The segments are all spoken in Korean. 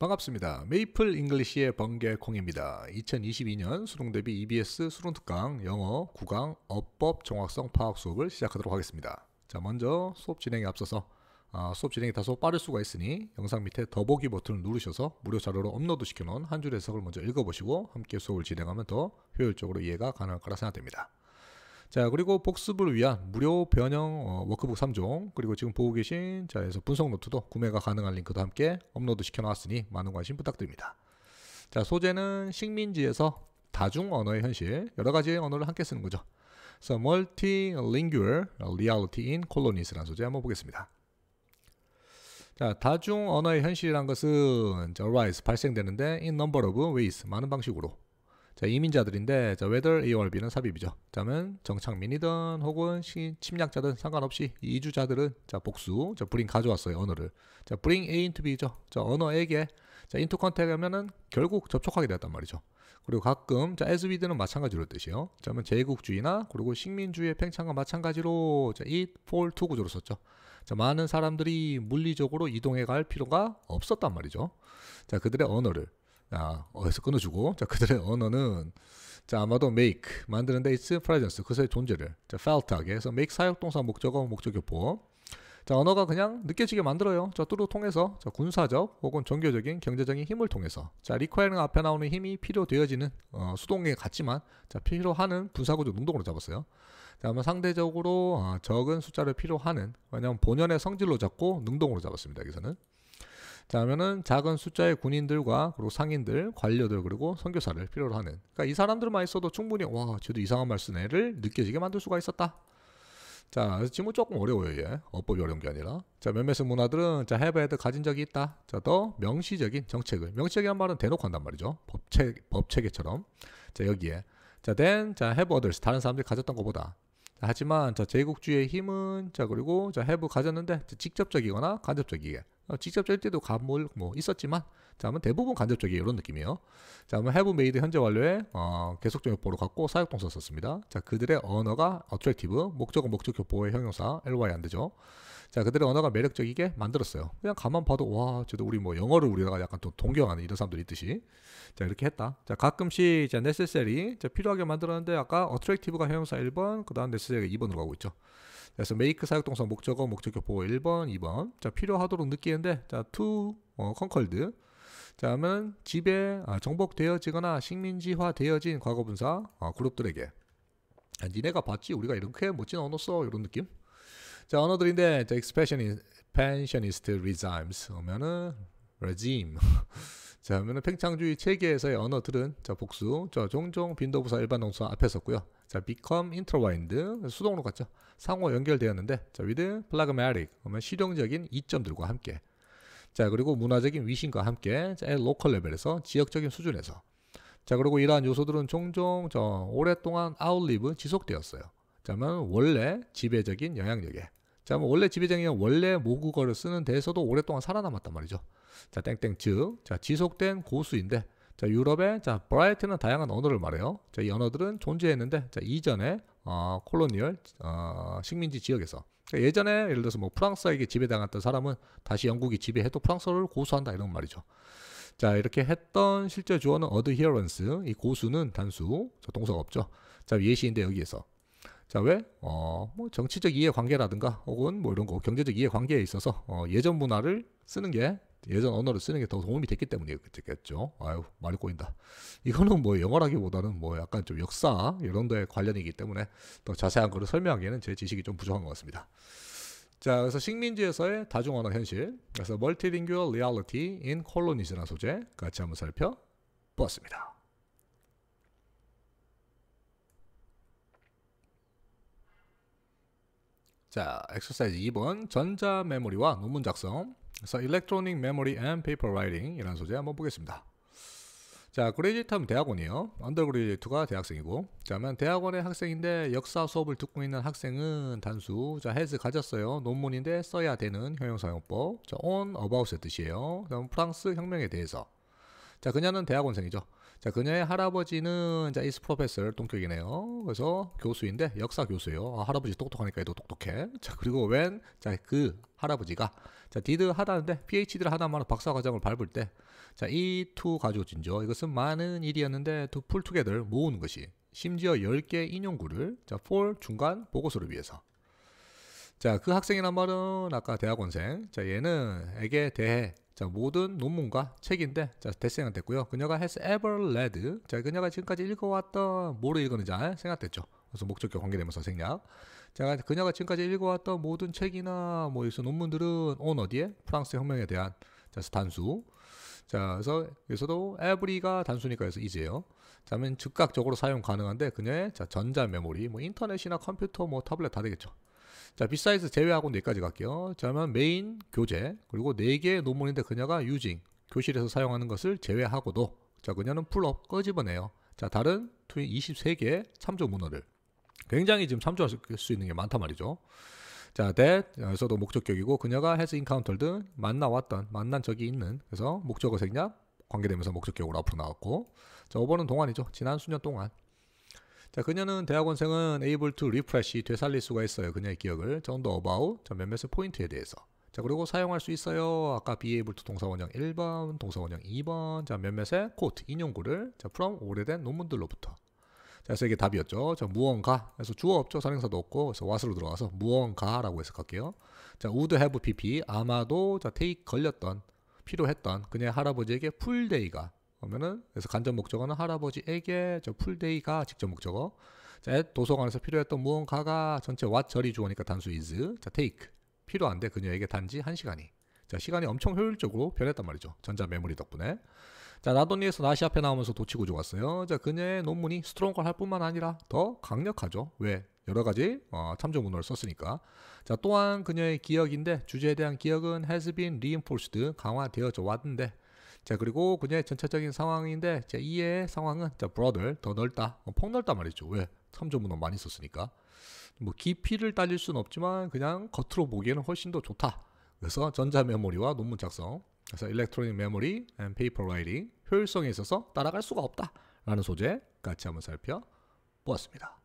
반갑습니다. 메이플 잉글리시의 번개콩입니다. 2022년 수능 대비 EBS 수능 특강 영어 9강 어법 정확성 파악 수업을 시작하도록 하겠습니다. 자, 먼저 수업 진행에 앞서서 아, 수업 진행이 다소 빠를 수가 있으니 영상 밑에 더보기 버튼을 누르셔서 무료 자료로 업로드 시켜놓은 한 줄 해석을 먼저 읽어보시고 함께 수업을 진행하면 더 효율적으로 이해가 가능할 거라 생각됩니다. 자, 그리고 복습을 위한 무료 변형 어, 워크북 3종, 그리고 지금 보고 계신 자에서 분석 노트도 구매가 가능한 링크도 함께 업로드 시켜놨으니 많은 관심 부탁드립니다. 자, 소재는 식민지에서 다중 언어의 현실, 여러 가지 언어를 함께 쓰는 거죠. 그래서 Multilingual Reality in Colonies라는 소재 한번 보겠습니다. 자, 다중 언어의 현실이란 것은 자, arise 발생되는데 in number of ways 많은 방식으로 자, 이민자들인데 자, whether a o b 는 삽입이죠. 자면 정착민이든 혹은 시, 침략자든 상관없이 이주자들은 자, 복수. 자, bring 가져왔어요. 언어를. 자, bring A into B죠. 자, 언어에게 자, into contact 하면은 결국 접촉하게 됐단 말이죠. 그리고 가끔 자, as with는 마찬가지로 뜻이에요. 자면 제국주의나 그리고 식민주의 팽창과 마찬가지로 자, it fall to 구조로 썼죠. 자, 많은 사람들이 물리적으로 이동해 갈 필요가 없었단 말이죠. 자, 그들의 언어를 아, 어디서 끊어주고 자 그들의 언어는 자 아마도 make 만드는데 its presence 그것의 존재를 자 felt하게 해서 make 사역동사 목적어 목적격보 자 언어가 그냥 느껴지게 만들어요 자 뚜루 통해서 자 군사적 혹은 종교적인 경제적인 힘을 통해서 자 requiring 앞에 나오는 힘이 필요되어지는 어, 수동에 같지만 자 필요하는 분사구조 능동으로 잡았어요 자 아마 상대적으로 어, 적은 숫자를 필요하는 왜냐하면 본연의 성질로 잡고 능동으로 잡았습니다 여기서는 자, 하면은 작은 숫자의 군인들과 그리고 상인들, 관료들 그리고 선교사를 필요로 하는. 그러니까 이 사람들만 있어도 충분히 와, 쟤도 이상한 말 쓰네를 느껴지게 만들 수가 있었다. 자, 지금은 조금 어려워요, 얘. 어법이 어려운 게 아니라. 자, 몇몇의 문화들은 자, 해에드 가진 적이 있다. 자, 더 명시적인 정책을. 명시적인 말은 대놓고 한단 말이죠. 법책, 법체계처럼. 자, 여기에. 자, then, 자, have others. 다른 사람들이 가졌던 것보다. 하지만 자 제국주의의 힘은 자 그리고 자 해부 가졌는데 직접적이거나 간접적이게 어, 직접적일 때도 간물 뭐 있었지만 자 아무 대부분 간접적이에요 이런 느낌이에요 자 아무 해부 메이드 현재 완료에 어, 계속적 교포로 갖고 사역동사 썼습니다 자 그들의 언어가 어트랙티브 목적은 목적 교포의 형용사 ly 안 되죠 자 그들의 언어가 매력적이게 만들었어요. 그냥 가만 봐도 와 저도 우리 뭐 영어를 우리가 나라 약간 좀 동경하는 이런 사람들 이 있듯이 자 이렇게 했다. 자 가끔씩 자 necessary 자 필요하게 만들었는데 아까 attractive가 형용사 1번 그다음 necessary가 2번으로 가고 있죠. 그래서 make 사역동성 목적어 목적격 보호 1번 2번 자 필요하도록 느끼는데 자 to 어, c o n q u r d 자 하면 집에 아, 정복되어지거나 식민지화 되어진 과거분사 어, 그룹들에게 아, 니네가 봤지 우리가 이렇게 멋진 언어 써 이런 느낌 자 언어들인데 expansionist, e x p n s i o n i s t regimes 오면은 regime 자 그러면은 팽창주의 체계에서의 언어들은 자 복수 자 종종 빈도부사 일반 동사 앞에 섰고요 자 become intertwined 수동으로 갔죠 상호 연결되었는데 자 with pragmatic 그러면 실용적인 이점들과 함께 자 그리고 문화적인 위신과 함께 자, 로컬 레벨에서 지역적인 수준에서 자 그리고 이러한 요소들은 종종 저 오랫동안 아웃리브 지속되었어요. 자면 원래 지배적인 영향력에 자, 뭐 원래 지배장이가 원래 모국어를 쓰는 데에서도 오랫동안 살아남았단 말이죠. 자, 땡땡 즉, 자, 지속된 고수인데 자, 유럽의 자, 브라이트는 다양한 언어를 말해요. 자, 이 언어들은 존재했는데 자, 이전에 어, 콜로니얼 어, 식민지 지역에서 그러니까 예전에 예를 들어서 뭐 프랑스에게 지배당했던 사람은 다시 영국이 지배해도 프랑스어를 고수한다 이런 말이죠. 자 이렇게 했던 실제 주어는 adherence 이 고수는 단수 자, 동사가 없죠. 자 예시인데 여기에서 자, 왜? 어, 뭐 정치적 이해관계라든가 혹은 뭐 이런 거 경제적 이해관계에 있어서 어, 예전 문화를 쓰는 게 예전 언어를 쓰는 게 더 도움이 됐기 때문이겠죠. 아유, 말이 꼬인다. 이거는 뭐 영어라기보다는 뭐 약간 좀 역사 이런 데 관련이기 때문에 더 자세한 거를 설명하기에는 제 지식이 좀 부족한 것 같습니다. 자, 그래서 식민지에서의 다중언어 현실, 그래서 Multilingual r e 라는 소재 같이 한번 살펴보았습니다. 자, 엑서사이즈 2번 전자 메모리와 논문 작성. 그래서 Electronic Memory and Paper Writing 이라는 소재 한번 보겠습니다. 자, 그레이지탐 대학원이요. 언더그레이지트가 대학생이고. 자, 면 대학원의 학생인데 역사 수업을 듣고 있는 학생은 단수. 자, has 가졌어요. 논문인데 써야 되는 형용사용법. 자, on, about의 뜻이에요. 다음 프랑스 혁명에 대해서. 자, 그녀는 대학원생이죠. 자, 그녀의 할아버지는 자, 이스 프로페서 동격이네요. 그래서 교수인데 역사 교수예요. 아, 할아버지 똑똑하니까 얘도 똑똑해. 자, 그리고 웬 자, 그 할아버지가 자, 디드 하다는데 PhD를 하다만 말 박사 과정을 밟을 때 자, 이투 가지고 진죠. 이것은 많은 일이었는데 두풀 투게더를 모으는 것이 심지어 10개 인용구를 자, 폴 중간 보고서를 위해서 자, 그 학생이란 말은 아까 대학원생. 자, 얘는 에게 대해 자, 모든 논문과 책인데 자, 대생은 됐고요. 그녀가 has ever read. 자, 그녀가 지금까지 읽어왔던 뭐를 읽었는지 잘 생각됐죠. 그래서 목적격 관계되면서 생략. 자, 그녀가 지금까지 읽어왔던 모든 책이나 뭐 있어 논문들은 온 어디에 프랑스 혁명에 대한 자, 단수. 자, 그래서 여기서도 every가 단수니까 해서 이제요. 자면 즉각적으로 사용 가능한데 그녀의 자, 전자 메모리, 뭐 인터넷이나 컴퓨터, 뭐 타블렛 다 되겠죠. 자, 비사이즈 제외하고 여기까지 갈게요. 자, 그러면 메인, 교재, 그리고 네개의 논문인데 그녀가 유징, 교실에서 사용하는 것을 제외하고도 자, 그녀는 풀업 꺼집어내요. 자, 다른 트윈 23개의 참조 문헌를 굉장히 지금 참조할 수 있는 게 많단 말이죠. 자, that 여기서도 목적격이고 그녀가 has encountered 등 만나왔던, 만난 적이 있는 그래서 목적어 생략, 관계되면서 목적격으로 앞으로 나왔고 자, 5번은 동안이죠. 지난 수년 동안 자, 그녀는 대학원생은 able to refresh 되살릴 수가 있어요. 그녀의 기억을 정도 about 자, 몇몇의 포인트에 대해서. 자, 그리고 사용할 수 있어요. 아까 be able to 동사원형 1번, 동사원형 2번, 자, 몇몇의 quote 인용구를 자, from 오래된 논문들로부터. 자, 그래서 이게 답이었죠. 자, 무언가. 그래서 주어 없죠. 사행사도 없고. 그래서 what으로 들어가서 무언가라고 해석할게요. 자, would have pp 아마도 자, take 걸렸던 필요했던 그녀의 할아버지에게 풀데이가 그러면은 그래서 간접 목적어는 할아버지에게 저 풀데이가 직접 목적어. 자, 도서관에서 필요했던 무언가가 전체 what 저리 주어니까 단수 is. 자, take 필요한데 그녀에게 단지 한 시간이. 자, 시간이 엄청 효율적으로 변했단 말이죠. 전자 메모리 덕분에. 자, 나돈니에서 나시 앞에 나오면서 도치고좋았어요 자, 그녀의 논문이 스트롱걸 할 뿐만 아니라 더 강력하죠. 왜? 여러 가지 어, 참조 문헌을 썼으니까. 자, 또한 그녀의 기억인데 주제에 대한 기억은 has been reinforced 강화되어져 왔는데 자 그리고 그녀의 전체적인 상황인데 자 이의 상황은 자 broader 더 넓다 어, 폭넓다 말이죠 왜 참조문어 많이 썼으니까 뭐 깊이를 따질 수는 없지만 그냥 겉으로 보기에는 훨씬 더 좋다 그래서 전자 메모리와 논문 작성 그래서 electronic memory and paper writing 효율성에 있어서 따라갈 수가 없다라는 소재 같이 한번 살펴보았습니다.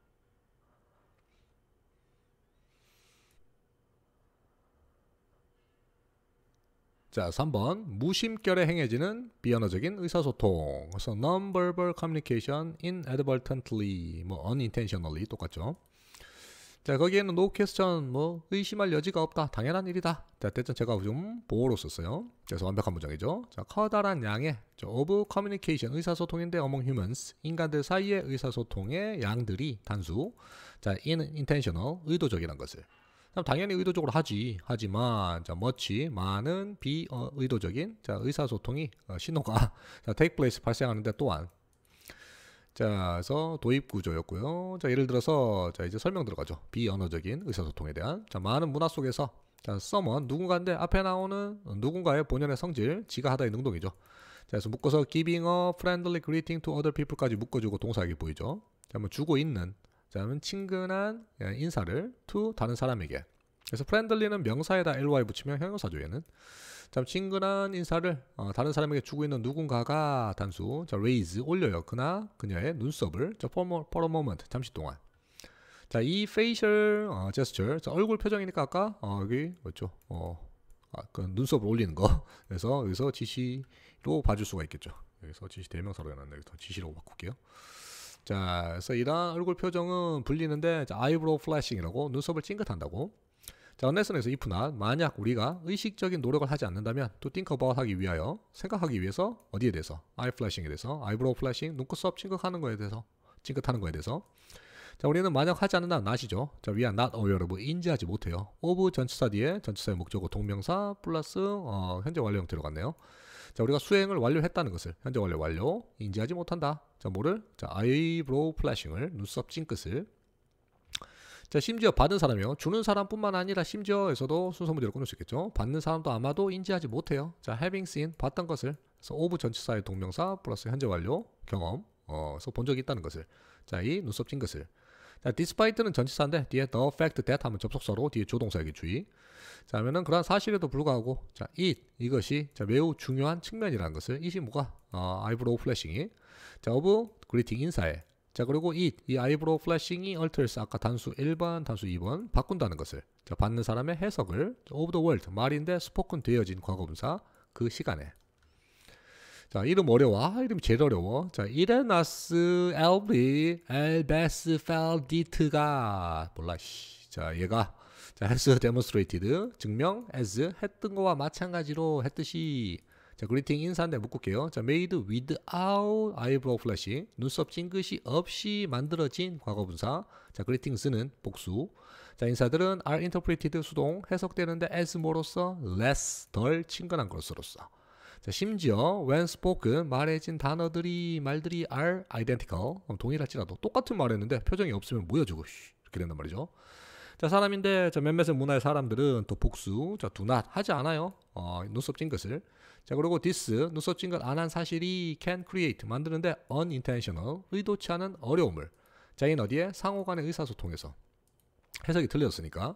자, 3번 무심결에 행해지는 비언어적인 의사소통. 그래서 non-verbal communication inadvertently, 뭐 unintentionally 똑같죠. 자, 거기에는 no question, 뭐 의심할 여지가 없다, 당연한 일이다. 자, 대전 제가 좀 보호로 썼어요. 그래서 완벽한 문장이죠. 자, 커다란 양의 저, of communication 의사소통인데 among humans 인간들 사이의 의사소통의 양들이 단수. 자, in intentional 의도적이라는 것을. 그럼 당연히 의도적으로 하지. 하지만 자, m u 많은 비의도적인 자, 의사소통이 어, 신호가 자, take p l a 발생하는데 또한 자, 그래서 도입 구조였고요. 자, 예를 들어서 자, 이제 설명 들어가죠. 비언어적인 의사소통에 대한 자, 많은 문화 속에서 자, s o 누군가인데 앞에 나오는 누군가의 본연의 성질, 지가 하다의 능동이죠. 자, 그래서 묶어서 giving a friendly greeting to other people까지 묶어주고 동사하게 보이죠. 자, 한 주고 있는 그 다음은 친근한 인사를 to 다른 사람에게. 그래서 friendly는 명사에다 ly 붙이면 형용사죠 얘는. 참 친근한 인사를 어, 다른 사람에게 주고 있는 누군가가 단수 자 raise 올려요 그나 그녀의 눈썹을 자 for, for a moment 잠시 동안. 자이 facial 어, gesture 자, 얼굴 표정이니까 아까 어, 여기 뭐죠 어, 아, 그 눈썹을 올리는 거. 그래서 여기서 지시로 봐줄 수가 있겠죠. 여기서 지시 대명사로 해놨는데 지시로 바꿀게요. 자, 그래서 이러한 얼굴 표정은 불리는데 자, 아이브로우 플래싱이라고 눈썹을 찡긋한다고. 자, 언레슨에서 이프난 만약 우리가 의식적인 노력을 하지 않는다면 또 think about 하기 위하여 생각하기 위해서 어디에 대해서 아이 플래싱에 대해서 아이브로우 플래싱 눈썹 찡긋하는 거에 대해서 찡긋하는 거에 대해서 자, 우리는 만약 하지 않는다 나시죠? 자, we are not aware of 인지하지 못해요. of 전치사 뒤에 전치사의 목적어 동명사 플러스 어, 현재 완료 형태로 갔네요. 자, 우리가 수행을 완료했다는 것을 현재 완료 완료 인지하지 못한다. 자, 뭐를? 자, 아이브로우 플래싱을 눈썹 찡긋을 자, 심지어 받은 사람이요. 주는 사람뿐만 아니라 심지어에서도 순서 문제를 끊을 수 있겠죠. 받는 사람도 아마도 인지하지 못해요. 자, having seen 봤던 것을 그래서 of 전치사의 동명사 플러스 현재 완료 경험 어서 본 적이 있다는 것을 자, 이 눈썹 찡긋을 자, despite는 전치사인데 뒤에 the fact that 하면 접속사로 뒤에 조동사에게 주의. 자, 그러면은 그러한 사실에도 불구하고 자, 이 이것이 자, 매우 중요한 측면이라는 것을 이시무가 어, 아이브로우 플래싱이 자, 오브 그리팅 인사에 자, 그리고 이, 이 아이브로우 플래싱이 얼터스 아까 단수 1번, 단수 2번 바꾼다는 것을 자, 받는 사람의 해석을 오브 더 월드 말인데 스포큰 되어진 과거분사 그 시간에 자, 이름 어려워. 아, 이름 제일 어려워. 자, 이레나스 엘비 엘베스 펠디트가 몰라 씨. 자, 얘가 자, has demonstrated 증명 as 했던 거와 마찬가지로 했듯이 자, 그리팅 인사인데 묶을게요. 자, made without eyebrow flash. 눈썹 찡긋이 없이 만들어진 과거분사. 자, 그리팅쓰는 복수. 자, 인사들은 are interpreted 수동 해석되는데 as 뭐로써 less 덜 친근한 것으로써. 자, 심지어 when spoken 말해진 단어들이 말들이 are identical. 동일할지라도 똑같은 말했는데 표정이 없으면 뭐야 저거. 이렇게 된단 말이죠. 자, 사람인데 자, 몇몇의 문화의 사람들은 또 복수, 자, do not 하지 않아요. 어, 눈썹 찐 것을. 자, 그리고 this, 눈썹 찐것안한 사실이 can create, 만드는데 unintentional, 의도치 않은 어려움을. 자인 어디에? 상호 간의 의사소통에서. 해석이 틀렸으니까.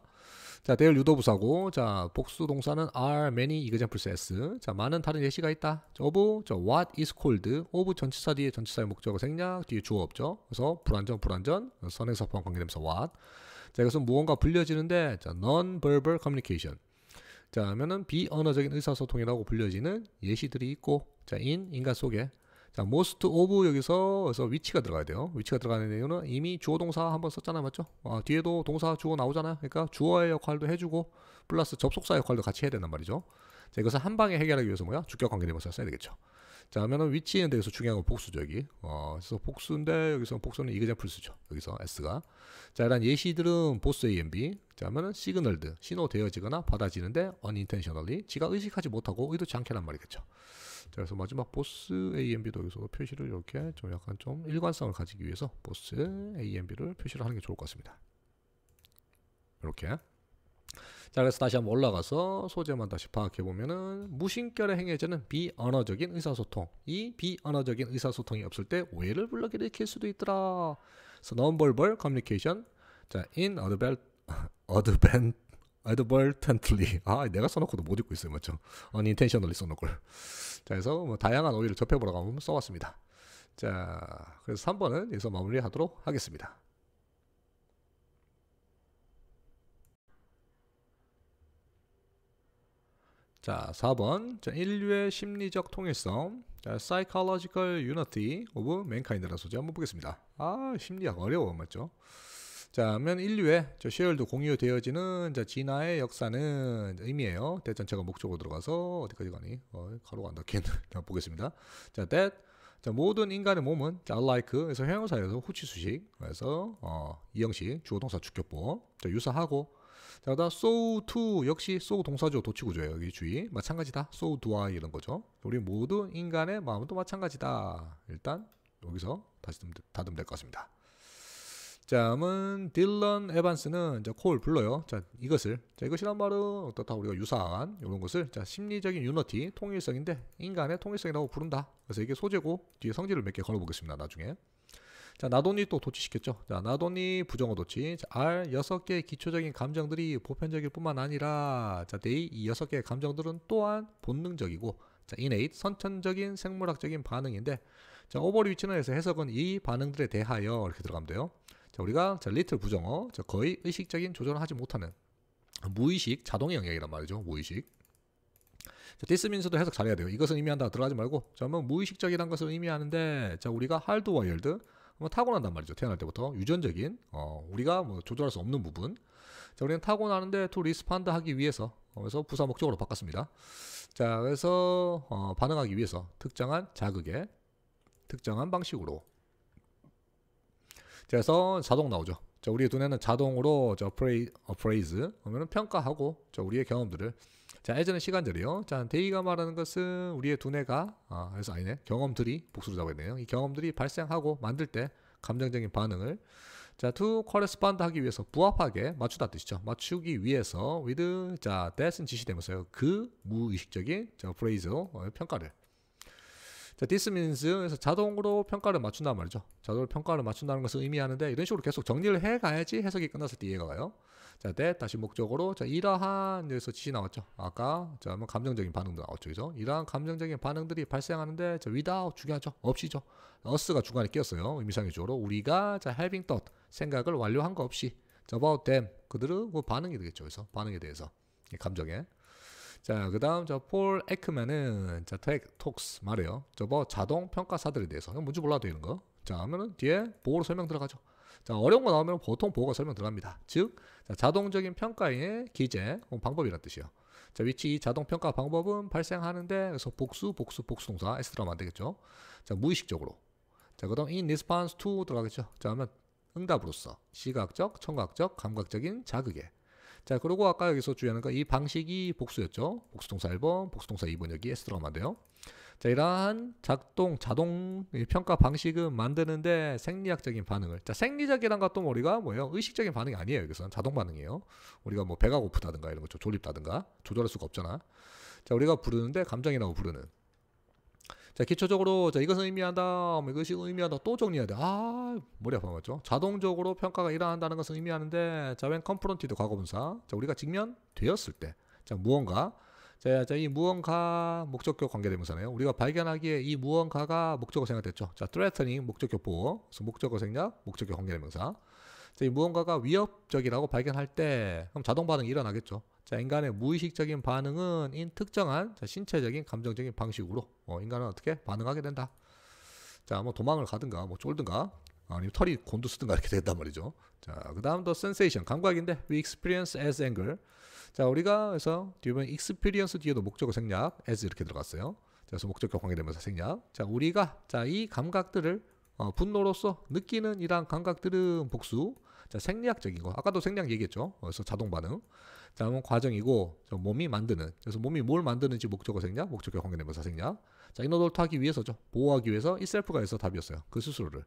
자, 대열 유도부사고, 자, 복수 동사는 are, many, examples as. 자, 많은 다른 예시가 있다. of, 자, what is called, of 전치사 뒤에 전치사의 목적어 생략, 뒤에 주어 없죠. 그래서 불완전, 불완전, 선행사포함 관계되면서 what. 자, 이것은 무언가 불려지는데 자, non-verbal communication. 자, 하면은 비언어적인 의사소통이라고 불려지는 예시들이 있고 자, in 인간 속에 자, most of 여기서 그서 위치가 들어가야 돼요. 위치가 들어가는 이유는 이미 주어 동사 한번 썼잖아, 맞죠? 아, 뒤에도 동사 주어 나오잖아. 그러니까 주어의 역할도 해주고 플러스 접속사 역할도 같이 해야 된단 말이죠. 자, 이것을 한 방에 해결하기 위해서 뭐야? 주격 관계대명사 써야 되겠죠. 자, 하면은 위치에 대해서 중요한 건 복수죠, 여기. 어, 그래서 복수인데, 여기서 복수는 이그제플스죠. 여기서 S가. 자, 이런 예시들은 보스 AMB. 자, 하면 시그널드, 신호 되어지거나 받아지는데, unintentionally. 지가 의식하지 못하고 의도치 않게란 말이겠죠. 자, 그래서 마지막 보스 AMB도 여기서 표시를 이렇게 좀 약간 좀 일관성을 가지기 위해서 보스 AMB를 표시를 하는 게 좋을 것 같습니다. 이렇게. 자, 그래서 다시 한번 올라가서 소재만 다시 파악해 보면은 무심결에 행해지는 비언어적인 의사소통. 이 비언어적인 의사소통이 없을 때 오해를 불러일으킬 수도 있더라. 그래서 non-verbal communication. 자, in advent, a d v e r t e n t l y 아 내가 써놓고도 못 읽고 있어요 맞죠 unintentionally 써놓고 자 그래서 뭐 다양한 오해를 접해보라고 하면 써왔습니다 자 그래서 3번은 여기서 마무리하도록 하겠습니다 자, 4번. 자, 인류의 심리적 통일성. 자, psychological unity of mankind라는 소재 한번 보겠습니다. 아, 심리학 어려워, 맞죠? 자, 면 인류의 저시얼도 공유되어지는 자, 진화의 역사는 의미예요. 대전체가 목적으로 들어가서 어디까지 가니? 어, 가로가 안 닿겠네. 보겠습니다. 자, that 자, 모든 인간의 몸은 자, like에서 형용사에서 후치수식 그래서 어, 이형식 주어동사 축격보 자, 유사하고 자, 그다 so to 역시 so 동사죠. 도치구조예요. 여기 주의. 마찬가지다. so do I 이런 거죠. 우리 모두 인간의 마음도 마찬가지다. 일단 여기서 다시 다듬 될것 같습니다. 자, 음은 딜런 에반스는 이제 콜 불러요. 자, 이것을. 자, 이것이란 말은 어떻다 우리가 유사한 이런 것을 자, 심리적인 유너티, 통일성인데 인간의 통일성이라고 부른다. 그래서 이게 소재고 뒤에 성질을 몇 개 걸어 보겠습니다. 나중에. 자, 나돈이 또 도치시켰죠. 자, 나돈이 부정어 도치. 자, R 여 개의 기초적인 감정들이 보편적일 뿐만 아니라 자, 데이 이여 개의 감정들은 또한 본능적이고 자, innate 선천적인 생물학적인 반응인데 자, 오버리 위치너에서 해석은 이 반응들에 대하여 이렇게 들어가면 돼요. 자, 우리가 자, 리틀 부정어. 자, 거의 의식적인 조절을 하지 못하는 무의식 자동의 영역이란 말이죠. 무의식. 자, 디스민스도 해석 잘해야 돼요. 이것은 의미한다 들어가지 말고 자, 면무의식적이라는 것을 의미하는데 자, 우리가 하드와이얼드 뭐 타고난단 말이죠. 태어날 때부터 유전적인 어, 우리가 뭐 조절할 수 없는 부분. 자, 우리는 타고나는데 투 리스판드 하기 위해서 어, 그래서 부사 목적으로 바꿨습니다. 자, 그래서 어, 반응하기 위해서 특정한 자극에 특정한 방식으로. 자, 그래서 자동 나오죠. 자, 우리의 눈에는 자동으로 저 프레이, 어, 프레이즈, 그러면 평가하고 저 우리의 경험들을 자, 예전에 시간들이요. 자, 데이가 말하는 것은 우리의 두뇌가, 아, 그래서 아니네. 경험들이, 복수로 잡고있네요이 경험들이 발생하고 만들 때 감정적인 반응을 자, to correspond 하기 위해서 부합하게 맞추다 뜻이죠. 맞추기 위해서 with 자, that은 지시되면서요. 그 무의식적인 자, phrase 어, 평가를 자, this means 에서 자동으로 평가를 맞춘단 말이죠. 자동으로 평가를 맞춘다는 것을 의미하는데 이런 식으로 계속 정리를 해 가야지 해석이 끝났을 때 이해가 가요. 자, that 네, 다시 목적으로 자, 이러한 여기서 지시 나왔죠. 아까 자, 뭐 감정적인 반응도 나왔죠. 그죠? 이러한 감정적인 반응들이 발생하는데 자, without 중요하죠. 없이죠. us가 중간에 끼었어요. 의미상의적으로 우리가 자, having thought 생각을 완료한 거 없이 자, about them 그들은 그 반응이 되겠죠. 그래서 반응에 대해서 감정에 자, 그 다음, 저, 폴 에크맨은, 자, 텍, 톡스, 말해요. 저거 뭐 자동 평가사들에 대해서. 뭔지 몰라도 되는 거. 자, 하면은 뒤에 보호로 설명 들어가죠. 자, 어려운 거 나오면 보통 보고가 설명 들어갑니다. 즉, 자, 자동적인 평가의 기재 방법이란 뜻이요. 자, 위치 자동 평가 방법은 발생하는데 그래서 복수, 복수, 복수 동사 s 들어가면 안 되겠죠. 자, 무의식적으로. 자, 그다음 in response to 들어가겠죠. 자, 하면 응답으로서 시각적, 청각적, 감각적인 자극에 자, 그리고 아까 여기서 주의하는 거 이 방식이 복수였죠. 복수동사 1번, 복수동사 2번 여기 S 들어가면 안 돼요. 자, 이러한 작동, 자동 평가 방식은 만드는데 생리학적인 반응을. 자, 생리적이란 것도 뭐 우리가 뭐예요? 의식적인 반응이 아니에요. 여기서는 자동 반응이에요. 우리가 뭐 배가 고프다든가 이런 거 졸립다든가 조절할 수가 없잖아. 자, 우리가 부르는데 감정이라고 부르는. 자, 기초적으로 자, 이것은 의미한다. 뭐 이것이 의미한다. 또 정리해야 돼. 아, 머리 아파 맞죠? 자동적으로 평가가 일어난다는 것은 의미하는데 자, 웬 컴프론티드 과거분사. 자, 우리가 직면되었을 때. 자, 무언가 자, 자, 이 무언가 목적격 관계대명사네요. 우리가 발견하기에 이 무언가가 목적어 생략됐죠. 자, threatening 목적격 보호, 그래서 목적어 생략, 목적격 관계대명사. 자, 이 무언가가 위협적이라고 발견할 때 그럼 자동 반응이 일어나겠죠. 자, 인간의 무의식적인 반응은 인 특정한 자, 신체적인 감정적인 방식으로 어, 인간은 어떻게 반응하게 된다. 자, 뭐 도망을 가든가, 뭐 쫄든가, 아니면 털이 곤두스든가 이렇게 된단 말이죠. 자, 그 다음 더 sensation, 감각인데 we experience as anger. 자, 우리가 그래서 뒤에 보면 e x p e r i 뒤에도 목적어 생략, as 이렇게 들어갔어요. 자, 그래서 목적격 관계되면서 생략. 자, 우리가 자, 이 감각들을 어, 분노로서 느끼는 이러한 감각들은 복수. 자, 생리적인 거. 아까도 생략 얘기했죠. 어, 그래서 자동 반응. 자, 그럼 과정이고, 몸이 만드는. 그래서 몸이 뭘 만드는지 목적어 생략, 목적격 관계되면서 생략. 자, 인어돌트 하기 위해서죠. 보호하기 위해서 이 셀프가 해서 답이었어요. 그 스스로를.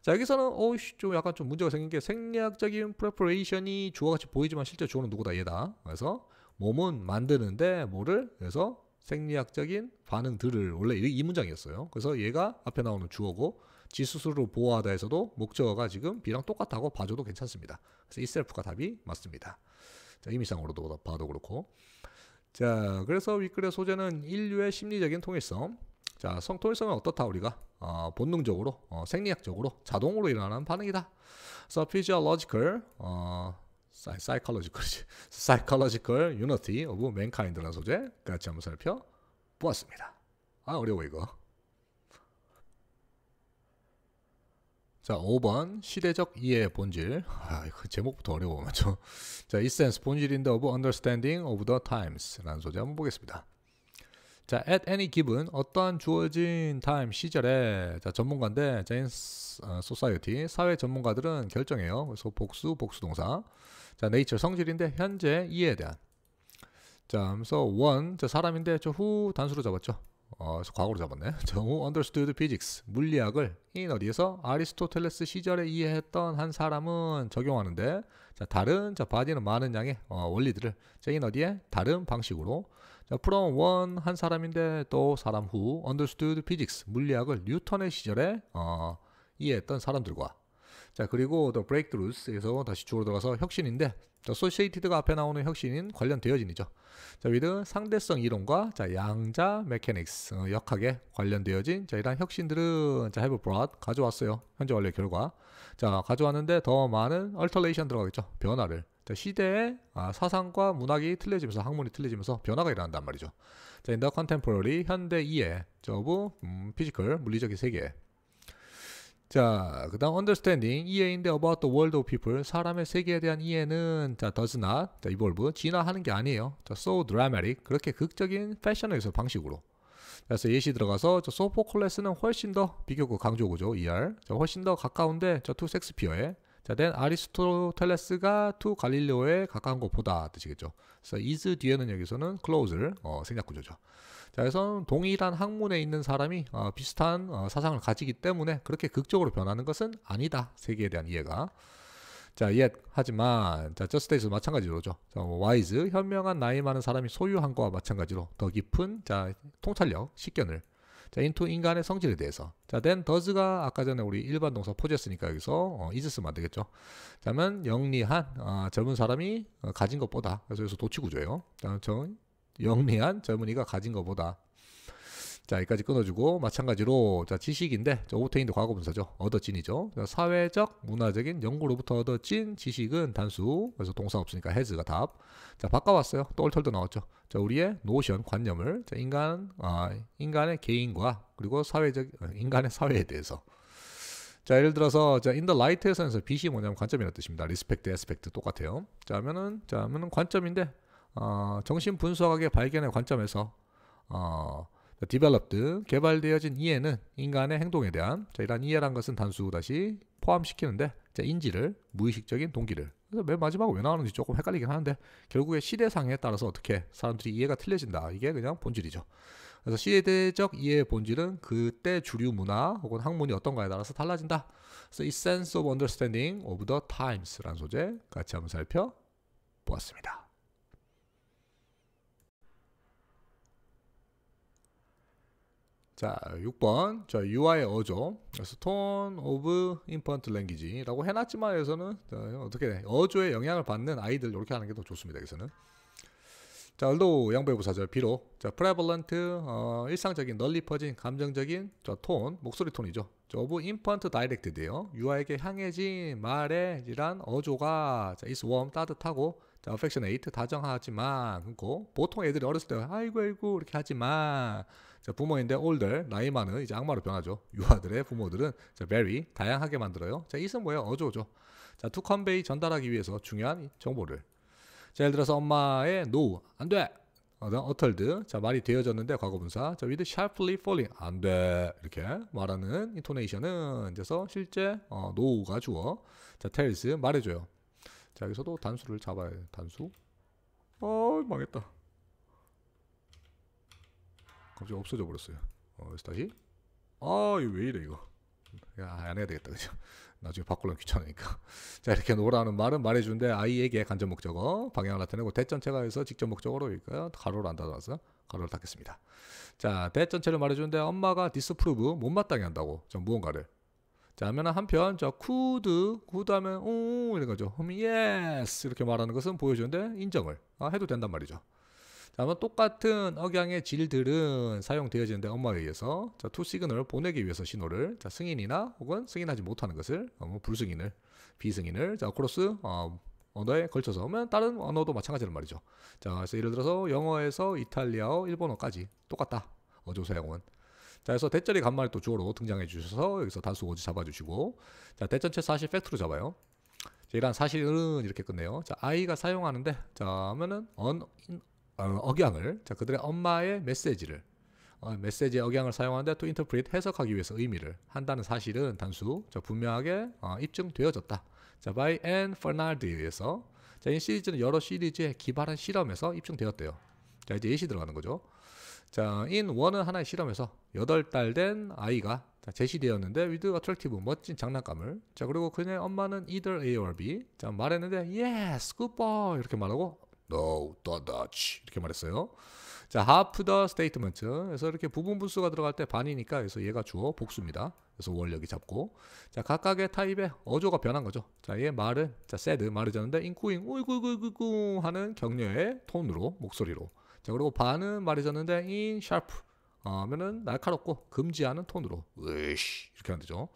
자, 여기서는 어우씨 좀 약간 좀 문제가 생긴 게 생략적인 프레퍼레이션이 주어 같이 보이지만 실제 주어는 누구다 얘다. 그래서 몸은 만드는데 뭐를 그래서 생리학적인 반응들을 원래 이 문장이었어요. 그래서 얘가 앞에 나오는 주어고 지 스스로 보호하다해서도 목적어가 지금 비랑 똑같다고 봐줘도 괜찮습니다. 그래서 이 셀프가 답이 맞습니다. 자, 이미상으로도 봐도 그렇고. 자, 그래서 윗글의 소재는 인류의 심리적인 통일성. 자, 성통일성은 어떻다 우리가 어, 본능적으로, 어, 생리학적으로 자동으로 일어나는 반응이다. So physiological, 어, psychological, psychological unity of mankind라는 소재까지 한번 살펴보았습니다. 아 어려워 이거. 자, 5번 시대적 이해의 본질. 아, 이 제목부터 어려워. 맞죠? 자, essence 본질인데 of understanding of the times라는 소재 한번 보겠습니다. 자, at any given 어떠한 주어진 time 시절에 자, 전문가인데 자, in s o c i 사회 전문가들은 결정해요. 그래서 복수 복수 동사. 자, n a t 성질인데 현재 이에 대한. 자, 그래서 one 자, 사람인데 저 w 단수로 잡았죠. 어, 과거로 잡았네. 정우 understood physics 물리학을 i 어디에서 아리스토텔레스 시절에 이해했던 한 사람은 적용하는데 자, 다른 자 바디는 많은 양의 어, 원리들을 자, i 어디에 다른 방식으로 자, from one 한 사람인데 또 사람 후 understood physics 물리학을 뉴턴의 시절에 어, 이해했던 사람들과 자 그리고 또브레이크루스에서 다시 주로 들어가서 혁신인데 자, a s s o c i 가 앞에 나오는 혁신인 관련 되어진이죠. 자 위드 상대성 이론과 자 양자 메케닉스 어, 역학에 관련되어진 자 이런 혁신들은 자 have 가져왔어요. 현재 원래 결과 자 가져왔는데 더 많은 얼터레이션 들어가겠죠. 변화를 자, 시대의 아, 사상과 문학이 틀려지면서 학문이 틀려지면서 변화가 일어난단 말이죠. 자, in the c o 현대 이해, 저부 음, 피지컬 물리적인 세계 자, 그 다음 understanding, 이해인데 about the world of people, 사람의 세계에 대한 이해는 자, does not, 자, evolve, 진화하는 게 아니에요. 자, so dramatic, 그렇게 극적인 패션에서 방식으로. 그래서 예시 들어가서 저 소포클레스는 훨씬 더 비교급 강조구죠 ER 자, 훨씬 더 가까운데 저투 섹스피어에 자, t 아리스토텔레스가 투 갈릴레오에 가까운 것보다 뜻이겠죠. 그래서 is 뒤에는 여기서는 closer 어, 생략 구조죠. 그래서 동일한 학문에 있는 사람이 어, 비슷한 어, 사상을 가지기 때문에 그렇게 극적으로 변하는 것은 아니다. 세계에 대한 이해가. 자, 옛 하지만 자, 저스테이스 마찬가지로죠. 자, 와이즈 현명한 나이 많은 사람이 소유한 거와 마찬가지로 더 깊은 자, 통찰력, 식견을 자, 인투 인간의 성질에 대해서. 자, then does가 아까 전에 우리 일반 동사 포즈였으니까 여기서 어, is 쓰면 안 되겠죠. 자면 영리한 어, 젊은 사람이 어, 가진 것보다 그래서 여기서 도치 구조예요. 자, 저 영리한 젊은이가 가진 것보다. 자, 여기까지 끊어주고, 마찬가지로, 자, 지식인데, 자, 오테인도 과거분사죠. 얻어진이죠. 자, 사회적, 문화적인 연구로부터 얻어진 지식은 단수. 그래서 동사 없으니까 has가 답. 자, 바꿔왔어요. 똘 얼털도 나왔죠. 자, 우리의 노션, 관념을, 자, 인간, 아, 인간의 개인과, 그리고 사회적, 어, 인간의 사회에 대해서. 자, 예를 들어서, 자, in the light에서 빛이 뭐냐면 관점이라는 뜻입니다. respect, aspect 똑같아요. 자, 하면은, 자, 하면은 관점인데, 어, 정신분석학의 발견의 관점에서 어, 디벨롭드 개발되어진 이해는 인간의 행동에 대한 자, 이러한 이해란 것은 단수 다시 포함시키는데 자, 인지를 무의식적인 동기를 그래서 맨 마지막으로 왜 나오는지 조금 헷갈리긴 하는데 결국에 시대상에 따라서 어떻게 사람들이 이해가 틀려진다 이게 그냥 본질이죠. 그래서 시대적 이해의 본질은 그때 주류 문화 혹은 학문이 어떤가에 따라서 달라진다. 그래서 이 Sense of Understanding of the Times라는 소재 같이 한번 살펴보았습니다. 자, 6번. 저 u i 어조. 스톤 오브 인펀트 랭귀지라고 해 놨지만 여기서는 어떻게 어조의 영향을 받는 아이들 이렇게 하는 게 더 좋습니다. 여기서는. 자, a l 양보의 부사절 비록 자, prevalent 어, 일상적인 널리 퍼진 감정적인 저 톤, 목소리 톤이죠. 저 오브 인펀트 다이렉트드예요. 유아에게 향해진 말의 이란 어조가 자, is warm 따뜻하고 자, affectionate 다정하지만 그고 보통 애들이 어렸을 때 아이고 아이고 이렇게 하지만 부모인데 older, 나이 많은 이제 악마로 변하죠. 유아들의 부모들은 자, very, 다양하게 만들어요. 자, 이은 뭐예요? 어조죠. 자, to convey 전달하기 위해서 중요한 정보를. 자, 예를 들어서 엄마의 no, 안 돼! 어떤 어털드 자 말이 되어졌는데 과거분사 자 with sharply falling 안돼 이렇게 말하는 인토네이션은 이제서 실제 어, no가 주어 자 tells 말해줘요 자 여기서도 단수를 잡아야 돼 단수 어 망했다 갑자기 없어져 버렸어요. 어, 여기서 다시. 아, 왜 이래, 이거. 야, 안 해야 되겠다, 그죠? 나중에 바꾸려면 귀찮으니까. 자, 이렇게 놓라는 말은 말해주는 아이에게 간접 목적어, 방향을 나타내고, 대전체가 해서 직접 목적어로, 그러니까 가로를 안 닫아서 가로를 닫겠습니다. 자, 대전체를 말해주는 엄마가 디스프루브, 못마땅히 한다고. 자, 무언가를. 자, 하면 한편, 자, 쿠드, 쿠드 하면, 오, 이런 거죠. 그럼, 예스! 이렇게 말하는 것은 보여주는데, 인정을. 아, 해도 된단 말이죠. 아마 똑같은 억양의 질들은 사용되어지는데 엄마에 의해서 자, 투 시그널을 보내기 위해서 신호를 자, 승인이나 혹은 승인하지 못하는 것을 어, 뭐 불승인을 비승인을 자, 크로스 어, 언어에 걸쳐서 오면 다른 언어도 마찬가지란 말이죠. 자, 그래서 예를 들어서 영어에서 이탈리아어, 일본어까지 똑같다. 어조 사용은. 자, 그래서 대절이 간말에또 주어로 등장해 주셔서 여기서 단수 오지 잡아주시고 자, 대전체 사실 팩트로 잡아요. 자, 이러한 사실은 이렇게 끝내요. 자, 아이가 사용하는데 자, 하면은 언 어, 억양을 자, 그들의 엄마의 메시지를 어, 메시지의 억양을 사용하는데 또 인터프릿 해석하기 위해서 의미를 한다는 사실은 단수 자, 분명하게 어, 입증되어졌다. 자, by Anne Fernald에 의해서 자, 이 시리즈는 여러 시리즈에 기발한 실험에서 입증되었대요. 자, 이제 예시 들어가는 거죠. 자, in 원은 하나의 실험에서 8달 된 아이가 자, 제시되었는데 with attractive 멋진 장난감을 자, 그리고 그녀의 엄마는 either A or B 자, 말했는데 yes, good boy 이렇게 말하고 No, the Dutch 이렇게 말했어요. 자, half the statement. 그래서 이렇게 부분 분수가 들어갈 때 반이니까 그래서 얘가 주어 복수입니다. 그래서 원력이 잡고 자 각각의 타입의 어조가 변한 거죠. 자, 얘 말은 자 s a d 말이자는데 including 오이구이구이구 하는 격려의 톤으로 목소리로. 자 그리고 반은 말이자는데 in sharp 어, 하면은 날카롭고 금지하는 톤으로 으이씨 이렇게 하면 되죠.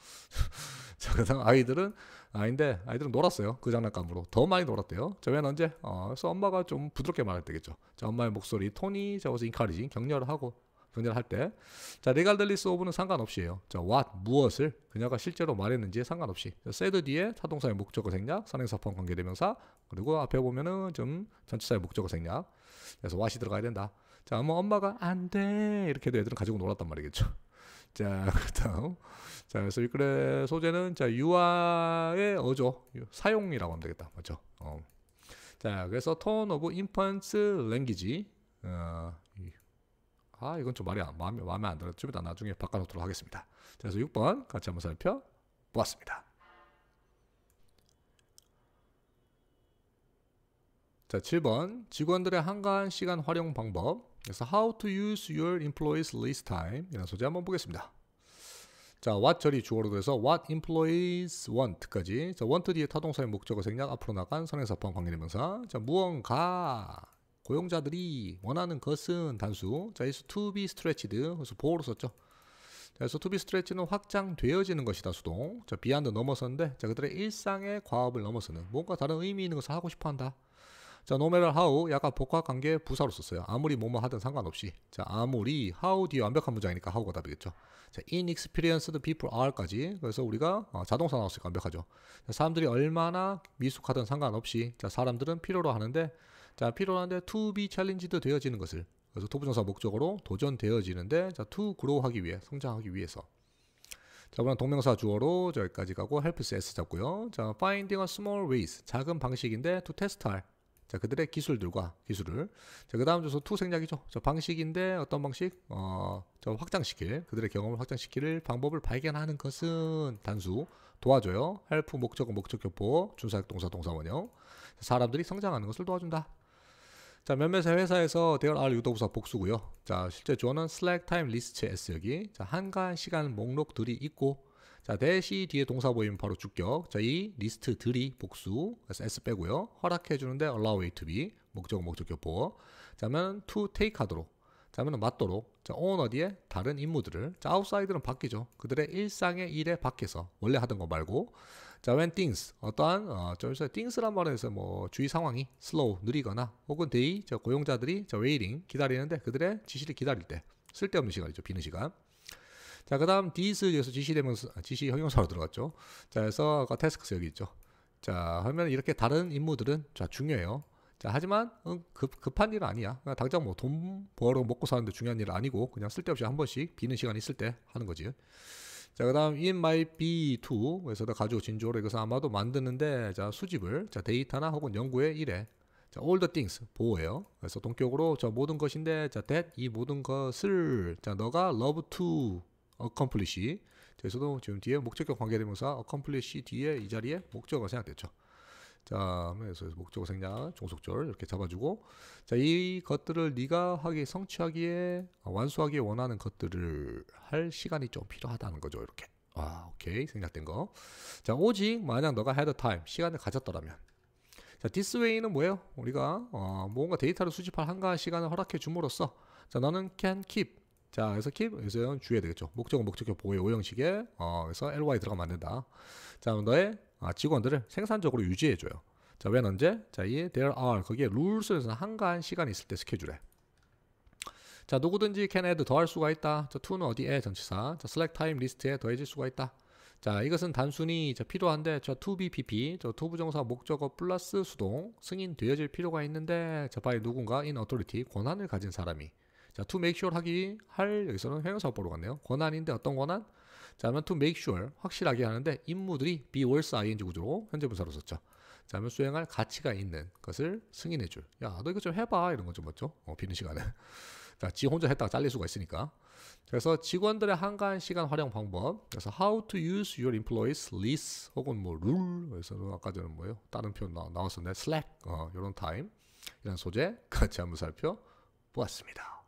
자 그다음 아이들은 아닌데 아이들은 놀았어요. 그 장난감으로 더 많이 놀았대요. 저희는 언제? 어, 그래서 엄마가 좀 부드럽게 말해야 겠죠 자, 엄마의 목소리 톤이 저것을 인카리징 격려를 하고 격려를 할 때, 자 레갈델리스 오브는 상관없이에요. 자 what 무엇을 그녀가 실제로 말했는지 상관없이 세드 뒤에 타동사의 목적어 생략, 선행사판 관계대명사 그리고 앞에 보면은 좀 전치사의 목적어 생략. 그래서 what이 들어가야 된다. 자, 뭐 엄마가 안돼 이렇게도 애들은 가지고 놀았단 말이겠죠. 자, 그다음 자, 그래서 윗클의 소재는 자 유아의 어조 사용이라고 하면 되겠다, 맞죠? 그렇죠? 어. 자, 그래서 turn of infants language. 어, 아, 이건 좀 말이 안, 마음에, 마음에 안 들어요. 좀이 나중에 바꿔놓도록 하겠습니다. 자, 그래서 6번 같이 한번 살펴보았습니다. 자, 7번 직원들의 한가한 시간 활용 방법. 그래서 how to use your employees list time 이라 소재 한번 보겠습니다. 자, what 절이 주어로 돼서 what employees want까지 자, want 뒤에 타동사의 목적어 생략 앞으로 나간 선행사판 관계대명사 자, 무언가 고용자들이 원하는 것은 단수 자, is to be stretched 그래서 보호로 썼죠. 자, 그래서 to be stretched는 확장되어지는 것이다 수동 자, beyond 넘어서는데 자, 그들의 일상의 과업을 넘어서는 뭔가 다른 의미 있는 것을 하고 싶어 한다. 자, 노 o m 하우 약간 복합 관계 부사로 썼어요. 아무리 뭐뭐 하든 상관없이. 자, 아무리 하우 w 뒤에 완벽한 문장이니까 하 o w 가 답이겠죠. 자, inexperienced people are까지. 그래서 우리가 어, 자동사 나왔으니까 완벽하죠. 자, 사람들이 얼마나 미숙하든 상관없이. 자, 사람들은 필요로 하는데 자, 필요로 하는데 to be challenged 되어지는 것을 그래서 토부정사 목적으로 도전되어지는데 자, to grow 하기 위해 성장하기 위해서 자, 그럼 동명사 주어로 저기까지 가고 helps s 잡고요. 자, finding a small ways 작은 방식인데 to test 할 자, 그들의 기술들과 기술을. 자, 그 다음 주소 투 생략이죠. 저 방식인데 어떤 방식? 어, 저 확장시킬, 그들의 경험을 확장시킬 방법을 발견하는 것은 단수, 도와줘요. 헬프, 목적어, 목적교포, 준사역, 동사, 동사원형. 사람들이 성장하는 것을 도와준다. 자, 몇몇 회사에서 대열 R 유도부사 복수고요. 자, 실제 주어은 slack time list s 여기. 자, 한가한 시간 목록들이 있고, 자, 대시 뒤에 동사 보임 바로 주격. 자, 이 리스트들이 복수. 그래서 s 빼고요. 허락해 주는데 allow it to be. 목적은 목적 교포. 자면 to take 하도록. 자면 맞도록. 자, on 어디에 다른 임무들을. 자, outside는 바뀌죠. 그들의 일상의 일에 밖에서 원래 하던 거 말고. 자, when things 어떠한 어, 저기서 things란 말에서 뭐 주의 상황이 slow 느리거나 혹은 day 저 고용자들이 저 waiting 기다리는데 그들의 지시를 기다릴 때 쓸데없는 시간이죠. 비는 시간. 자, 그 다음 t h e s 여기서 지시대명사, 아, 지시 형용사로 들어갔죠. 자, 그래서 아까 tasks 여기 있죠. 자, 하면 이렇게 다른 임무들은 자, 중요해요. 자, 하지만 응, 음, 급, 급한 일은 아니야. 그냥 당장 뭐 돈 벌어 먹고 사는데 중요한 일은 아니고 그냥 쓸데없이 한 번씩 비는 시간 있을 때 하는 거지. 자, 그 다음, in my be to. 그래서 가지고 진주어로 이것은 아마도 만드는데, 자, 수집을, 자, 데이터나 혹은 연구의 일에, 자, all the things, 보호예요. 그래서 동격으로, 저 모든 것인데, 자, that, 이 모든 것을, 자, 너가 love to, accomplish. 저에서도 지금 뒤에 목적격 관계되면서 accomplish 뒤에 이 자리에 목적어가 생략됐죠. 자, 그래서 목적어 생략, 종속절 이렇게 잡아주고 자, 이 것들을 네가 하기 성취하기에 아, 완수하기에 원하는 것들을 할 시간이 좀 필요하다는 거죠. 이렇게. 아, 오케이. 생략된 거. 자, 오직 만약 너가 had time, 시간을 가졌더라면 자, this way는 뭐예요? 우리가 어, 뭔가 데이터를 수집할 한가한 시간을 허락해 줌으로써 자, 너는 can keep 자, 그래서 keep, 여기서는 주의해야 되겠죠. 목적은 목적격 보호의 오형식에, 어, 그래서 ly 들어가면 안 된다. 자, 너의 아, 직원들을 생산적으로 유지해줘요. 자, 왜 언제? 자, 이 there are, 거기에 rules에서 한가한 시간이 있을 때 스케줄에. 자, 누구든지 can add 더할 수가 있다. 자, to는 어디에 전치사. 자, select time 리스트에 더해질 수가 있다. 자, 이것은 단순히 저 필요한데 저 to be pp 저 to 부정사 목적어 플러스 수동 승인 되어질 필요가 있는데 저 바에 누군가 in authority 권한을 가진 사람이 자, to make sure 하기 할 여기서는 회용사업보로 갔네요. 권한인데 어떤 권한? 자, 그러면 to make sure 확실하게 하는데 임무들이 be 월사 ing 구조로 현재 분사로 썼죠. 자, 그러면 수행할 가치가 있는 것을 승인해 줄. 야, 너 이거 좀 해봐 이런 거좀 맞죠? 어, 비는 시간에. 자, 지 혼자 했다가 잘릴 수가 있으니까. 그래서 직원들의 한가한 시간 활용 방법. 그래서 how to use your employees l i s t 혹은 뭐 rule. 그래서 아까 전에 뭐예요? 다른 표현 나, 나왔었는데 slack 어, 이런 time 이런 소재 같이 한번 살펴보았습니다.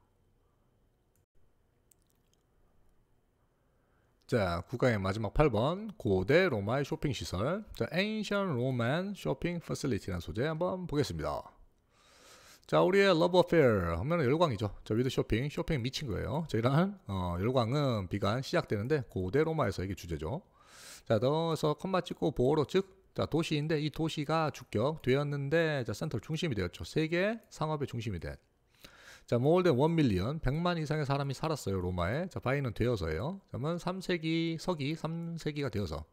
자, 국가의 마지막 8번 고대 로마의 쇼핑 시설. 자, Ancient Roman Shopping Facility라는 소재 한번 보겠습니다. 자, 우리의 Love Affair 하면 열광이죠. 자, 위드 쇼핑, 쇼핑 미친 거예요. 자, 이러한 어, 열광은 비관 시작되는데 고대 로마에서 이게 주제죠. 자, 넣어서 컴마 찍고 보호로 즉 자, 도시인데 이 도시가 주격 되었는데 자, 센터 중심이 되었죠. 세계 상업의 중심이 된. 자, more t h 1 m i l 100만 이상의 사람이 살았어요, 로마에. 자, 바이는 되어서요 그러면 3세기, 서기 3세기가 되어서.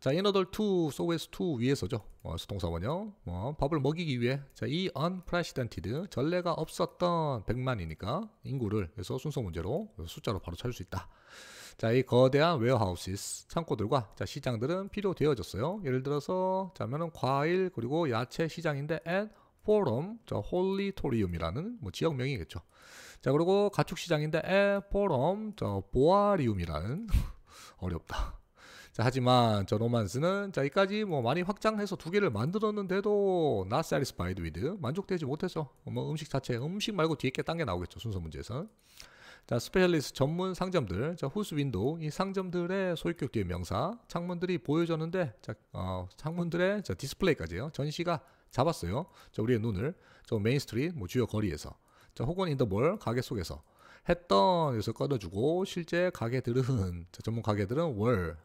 자, i 너 o 2, d e r 2위에서죠 어, 수동사원요. 어, 밥을 먹이기 위해. 자, 이언프 p r e c e d 전례가 없었던 100만이니까 인구를 그래서 순서 문제로 숫자로 바로 찾을 수 있다. 자, 이 거대한 웨어하우스, 창고들과 자, 시장들은 필요되어졌어요. 예를 들어서, 자면은 과일 그리고 야채 시장인데 at 포럼, 저 홀리토리움이라는 뭐 지역명이겠죠. 자 그리고 가축 시장인데 에 포럼, 저 보아리움이라는 어렵다. 자 하지만 저 로만스는 자 이까지 뭐 많이 확장해서 두 개를 만들었는데도 not satisfied with 만족되지 못해서 뭐 음식 자체 음식 말고 뒤에 게딴게 나오겠죠 순서 문제에서. 자, 스페셜리스트 전문 상점들, 자, 후스 윈도우, 이 상점들의 소유격 뒤에 명사, 창문들이 보여졌는데, 자, 어, 창문들의 자, 디스플레이까지요. 전시가 잡았어요. 자, 우리의 눈을 저 메인스트리 뭐 주요 거리에서 자, 혹은 인더몰 가게 속에서 했던 여기서 꺼내주고 실제 가게들은 자, 전문 가게들은 월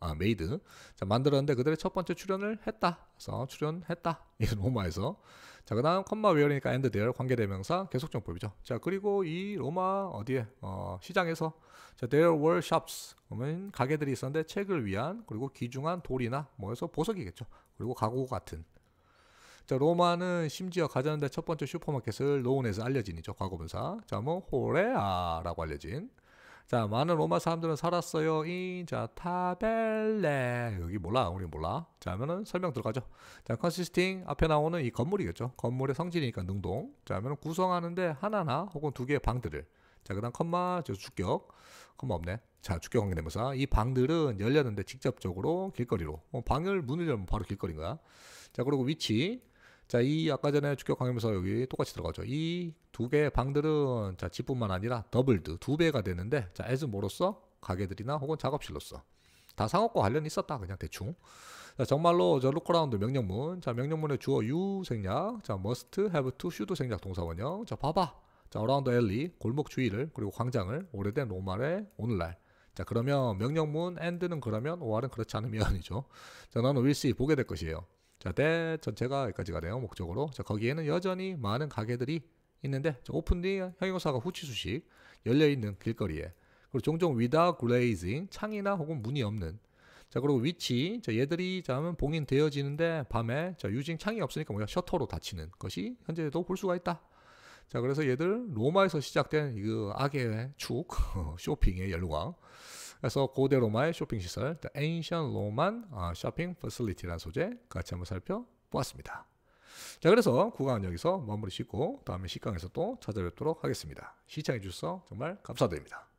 아, 메이드. 자, 만들었는데 그들의 첫 번째 출연을 했다. 그래서 출연했다. 이 로마에서. 자, 그 다음 컴마 웨어리니까 엔드 대열 관계대명사 계속정법이죠. 자, 그리고 이 로마 어디에? 어, 시장에서. 자, there were shops. 그러면 가게들이 있었는데 책을 위한 그리고 귀중한 돌이나 뭐에서 보석이겠죠. 그리고 가구 같은 자, 로마는 심지어 가자는데 첫 번째 슈퍼마켓을 로운에서 알려진 이죠. 과거분사. 자, 뭐 호레아라고 알려진. 자, 많은 로마 사람들은 살았어요. 인자 타벨레. 여기 몰라. 우리 몰라. 자, 하면은 설명 들어가죠. 자, 컨시스팅 앞에 나오는 이 건물이겠죠. 건물의 성질이니까 능동. 자, 하면은 구성하는데 하나나 혹은 두 개의 방들을. 자, 그다음 컴마, 저 주격. 컴마 없네. 자, 주격 관계되면서이 방들은 열렸는데 직접적으로 길거리로. 어, 방을 문을 열면 바로 길거리인 거야. 자, 그리고 위치. 자, 이 아까 전에 주격 강의면서 여기 똑같이 들어가죠. 이 두 개의 방들은 자, 집뿐만 아니라 더블드 두 배가 되는데 자, 에즈모로써 가게들이나 혹은 작업실로서다 상업과 관련이 있었다. 그냥 대충. 자, 정말로 저 루커라운드 명령문. 자, 명령문의 주어 유 생략. 자, must, have to, should 생략 동사원형. 자, 봐봐. 자, 어라운드 엘리, 골목 주위를, 그리고 광장을, 오래된 로마의 오늘날. 자, 그러면 명령문 end는 그러면 or은 그렇지 않으면이죠. 자, 나는 will see, 보게 될 것이에요. 자, 때 전체가 여기까지가 돼요. 목적으로. 자, 거기에는 여전히 많은 가게들이 있는데 오픈 뒤 형용사가 후치수식 열려 있는 길거리에 그리고 종종 without glazing 창이나 혹은 문이 없는 자 그리고 위치 자 얘들이 자면 봉인 되어지는데 밤에 자유진 창이 없으니까 뭐야 셔터로 닫히는 것이 현재도 볼 수가 있다. 자 그래서 얘들 로마에서 시작된 이 악의 축 쇼핑의 열광 그래서 고대 로마의 쇼핑 시설, The Ancient Roman 아, Shopping Facility라는 소재 같이 한번 살펴보았습니다. 자, 그래서 구강은 여기서 마무리 짓고 다음에 시강에서 또 찾아뵙도록 하겠습니다. 시청해주셔서 정말 감사드립니다.